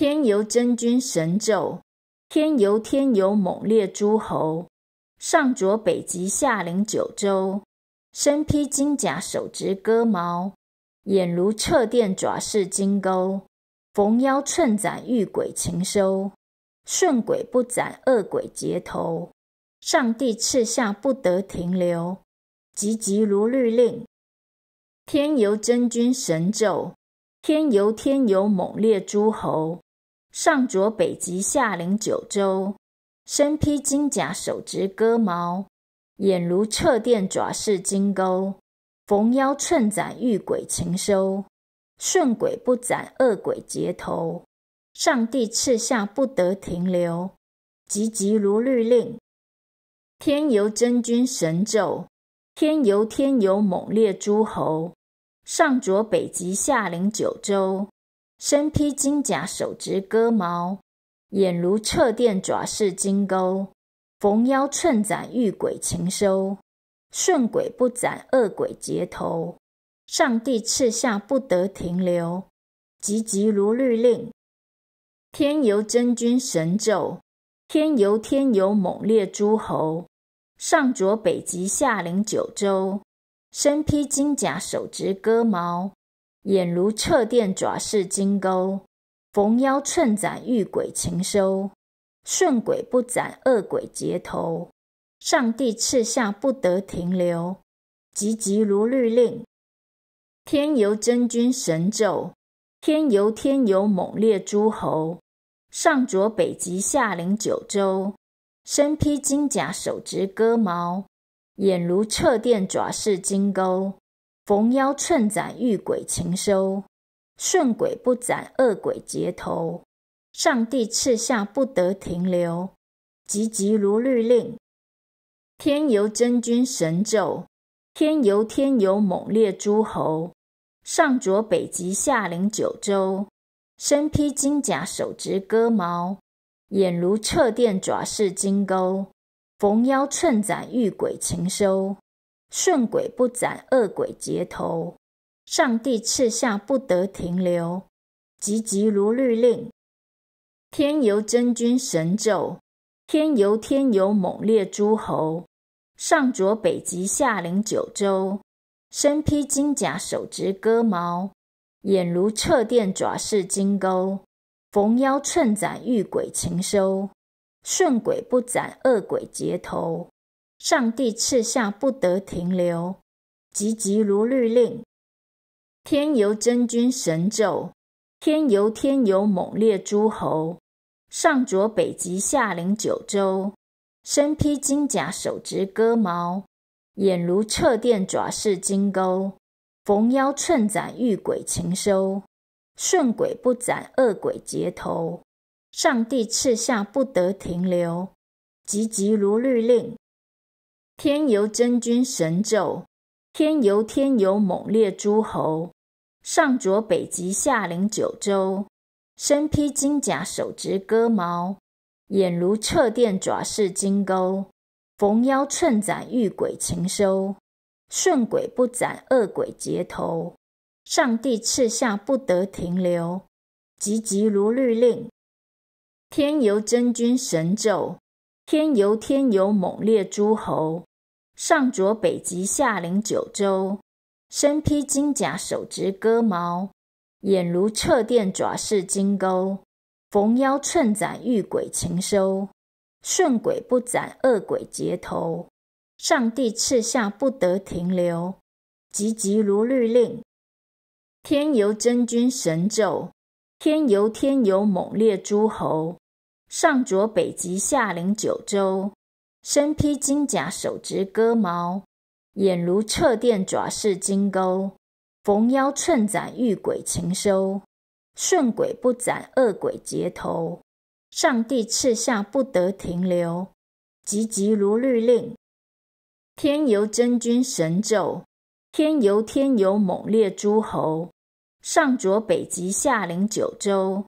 天游真君神咒，天游天游猛烈诸侯，上着北极，下临九州，身披金甲，手执戈矛，眼如掣电，爪似金钩，逢妖寸斩，遇鬼擒收，顺鬼不斩，恶鬼截头，上帝赐下不得停留，急急如律令。天游真君神咒，天游天游猛烈诸侯。上着北极，下临九州，身披金甲，手执戈矛，眼如掣电，爪似金钩，逢妖寸斩，遇鬼擒收，顺鬼不斩，恶鬼截头。上帝赐下，不得停留，急急如律令。天游真君神咒，天游天游猛烈诸侯。上着北极，下临九州。身披金甲，手执戈矛，眼如掣电，爪似金钩，逢妖寸斩，遇鬼擒收，顺鬼不斩，恶鬼截头。上帝赐下，不得停留，急急如律令。天游真君神咒，天游天游猛烈诸侯，上佐北极，下临九州，身披金甲，手执戈矛。眼如掣电，爪似金钩，逢妖寸斩，遇鬼擒收。顺鬼不斩，恶鬼截头。上帝赐下，不得停留。急急如律令。天游真君神咒，天游天游猛烈诸侯。上卓北极，下临九州。身披金甲，手执戈矛，眼如掣电，爪似金钩。逢妖寸斩，遇鬼情收；顺鬼不斩，恶鬼截头。上帝赐下，不得停留。急急如律令。天游真君神咒，天游天游猛烈诸侯。上着北极，下临九州，身披金甲，手执戈矛，眼如掣电，爪似金钩。逢妖寸斩，遇鬼情收。顺鬼不斩恶鬼截头，上帝赐下不得停留，急急如律令。天游真君神咒，天游天游猛烈诸侯，上佐北极，下临九州，身披金甲，手执戈毛，眼如掣电，爪似金钩，逢妖寸斩，遇鬼擒收，顺鬼不斩恶鬼截头。上帝赐下，不得停留，急急如律令。天游真君神咒，天游天游猛烈诸侯，上着北极，下临九州，身披金甲，手执戈矛，眼如掣电，爪似金钩，逢妖寸斩，遇鬼擒收，顺鬼不斩，恶鬼截头。上帝赐下，不得停留，急急如律令。天游真君神咒，天游天游猛烈诸侯，上着北极，下临九州，身披金甲，手执戈矛，眼如掣电，爪似金钩，逢妖寸斩，遇鬼擒收，顺鬼不斩，恶鬼截头，上帝赐下，不得停留，急急如律令。天游真君神咒，天游天游猛烈诸侯。上着北极，下临九州，身披金甲，手执戈矛，眼如掣电，爪似金钩，逢妖寸斩，遇鬼擒收，顺鬼不斩，恶鬼截头。上帝赐下，不得停留，急急如律令。天游真君神咒，天游天游猛烈诸侯。上着北极，下临九州。身披金甲，手执戈矛，眼如掣电，爪似金钩，逢妖寸斩，遇鬼擒收，顺鬼不斩，恶鬼截头。上帝赐下，不得停留，急急如律令。天游真君神咒，天游天游猛烈诸侯，上佐北极，下临九州。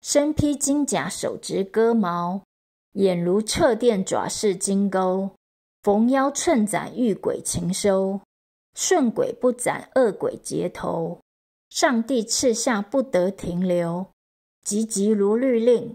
身披金甲，手执戈矛。眼如掣电，爪似金钩，逢妖寸斩，遇鬼擒收。顺鬼不斩，恶鬼截头。上帝赐下，不得停留。急急如律令。